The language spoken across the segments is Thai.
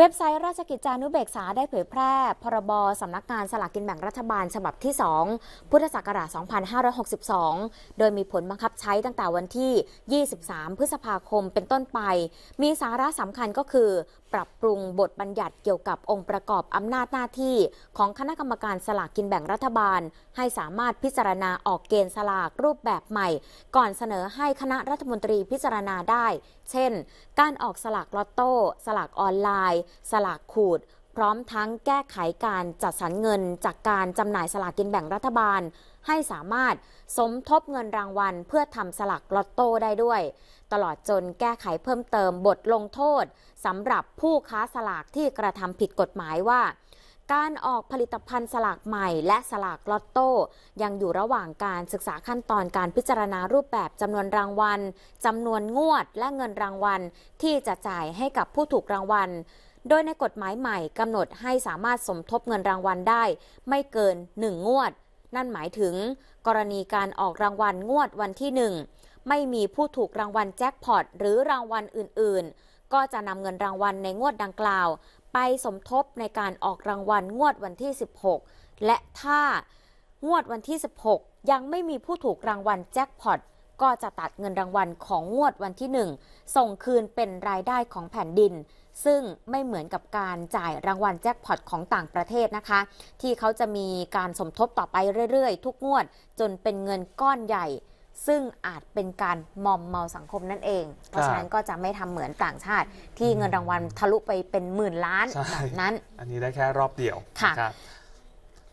เว็บไซต์ราชกิจจานุเบกษาได้เผยแพร่ พรบสำนักงานสลากกินแบ่งรัฐบาลฉบับที่ 2 พุทธศักราช2562 โดยมีผลบังคับใช้ตั้งแต่วันที่ 23 พฤษภาคมเป็นต้นไป มีสาระสำคัญก็คือ ปรับปรุงบทบัญญัติเกี่ยวกับองค์ประกอบอำนาจหน้าที่ของคณะกรรมการสลากกินแบ่งรัฐบาล ให้สามารถพิจารณาออกเกณฑ์สลากรูปแบบใหม่ ก่อนเสนอให้คณะรัฐมนตรีพิจารณาได้ เช่น การออกสลากลอตโต้สลากออนไลน์สลากขูด พร้อมทั้งแก้ไขการจัดสรรเงิน จากการจำหน่ายสลากกินแบ่งรัฐบาล ให้สามารถสมทบเงินรางวัล เพื่อทำสลากลอตโต้ได้ด้วย ตลอดจนแก้ไขเพิ่มเติมบทลงโทษสำหรับผู้ค้าสลากที่กระทำผิดกฎหมายว่า การออกผลิตภัณฑ์สลากใหม่ และสลากลอตโต้ยังอยู่ระหว่างการศึกษาขั้นตอนการพิจารณารูปแบบจำนวนรางวัลจำนวนงวดและเงินรางวัลที่จะจ่ายให้กับผู้ถูกรางวัลโดยในกฎหมายใหม่กำหนดให้สามารถสมทบเงินรางวัลได้ ไม่เกิน 1 งวด นั่นหมายถึงกรณีการออกรางวัลงวดวันที่ 1 ไม่มีผู้ถูกรางวัลแจ็คพอตหรือรางวัลอื่น ๆ ก็จะนำเงินรางวัลในงวดดังกล่าว ไปสมทบในการออกรางวัลงวดวันที่ 16 และถ้า งวดวันที่ 16 ยังไม่มีผู้ถูกรางวัลแจ็คพอตก็จะตัดเงินรางวัลของงวดวันที่ 1 ส่งคืนเป็นรายได้ของแผ่นดินซึ่งไม่เหมือนกับการจ่ายรางวัลแจ็คพอตของต่างประเทศนะคะ ที่เขาจะมีการสมทบต่อไปเรื่อยๆทุกงวด จนเป็นเงินก้อนใหญ่ ซึ่งอาจเป็นการมอมเมาสังคมนั่นเองเพราะฉะนั้นก็จะไม่ทำเหมือนต่างชาติ ที่เงินรางวัลทะลุไปเป็นหมื่นล้านแบบนั้น อันนี้ได้แค่รอบเดียวค่ะ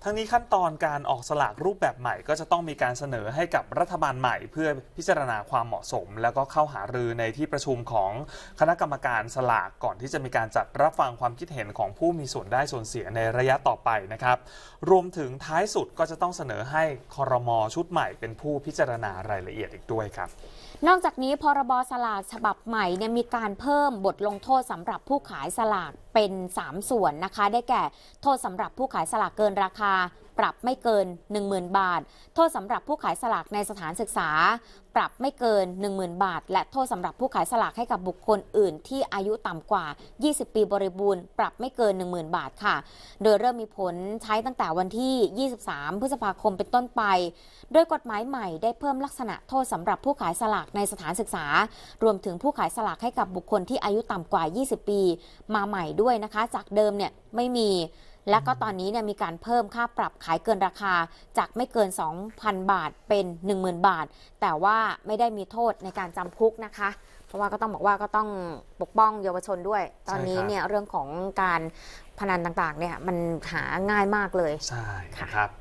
ทั้งนี้ขั้นตอนการออกสลากรูปแบบใหม่ก็จะต้องมีการเสนอให้กับรัฐบาลใหม่เพื่อพิจารณาความเหมาะสม แล้วก็เข้าหารือในที่ประชุมของคณะกรรมการสลากก่อนที่จะมีการจัดรับฟังความคิดเห็นของผู้มีส่วนได้ส่วนเสียในระยะต่อไปนะครับรวมถึงท้ายสุดก็จะต้องเสนอให้คอรมอชุดใหม่เป็นผู้พิจารณารายละเอียดอีกด้วยครับ นอกจากนี้พรบสลากฉบับใหม่เนี่ยมีการเพิ่มบทลงโทษสำหรับผู้ขายสลากเป็น 3 ส่วนนะคะได้แก่โทษสำหรับผู้ขายสลากเกินราคาปรับไม่เกิน 10,000 บาท โทษสำหรับผู้ขายสลากในสถานศึกษา ปรับไม่เกิน 10,000 บาท และโทษสำหรับผู้ขายสลากให้กับบุคคลอื่นที่อายุต่ำกว่า 20 ปีบริบูรณ์ ปรับไม่เกิน 10,000 บาทค่ะ โดยเริ่มมีผลใช้ตั้งแต่วันที่ 23 พฤษภาคมเป็นต้นไป โดยกฎหมายใหม่ได้เพิ่มลักษณะโทษสำหรับผู้ขายสลากในสถานศึกษา รวมถึงผู้ขายสลากให้กับบุคคลที่อายุต่ำกว่า 20 ปี มาใหม่ด้วยนะคะ จากเดิมเนี่ยไม่มีและก็ตอนนี้เนี่ยมีการเพิ่มค่าปรับขายเกินราคาจากไม่เกิน 2,000 บาทเป็น 10,000 บาท แต่ว่าไม่ได้มีโทษในการจำคุกนะคะ เพราะว่าก็ต้องบอกว่าก็ต้องปกป้องเยาวชนด้วย ตอนนี้เนี่ยเรื่องของการพนันต่างๆเนี่ยมันหาง่ายมากเลยใช่ครับ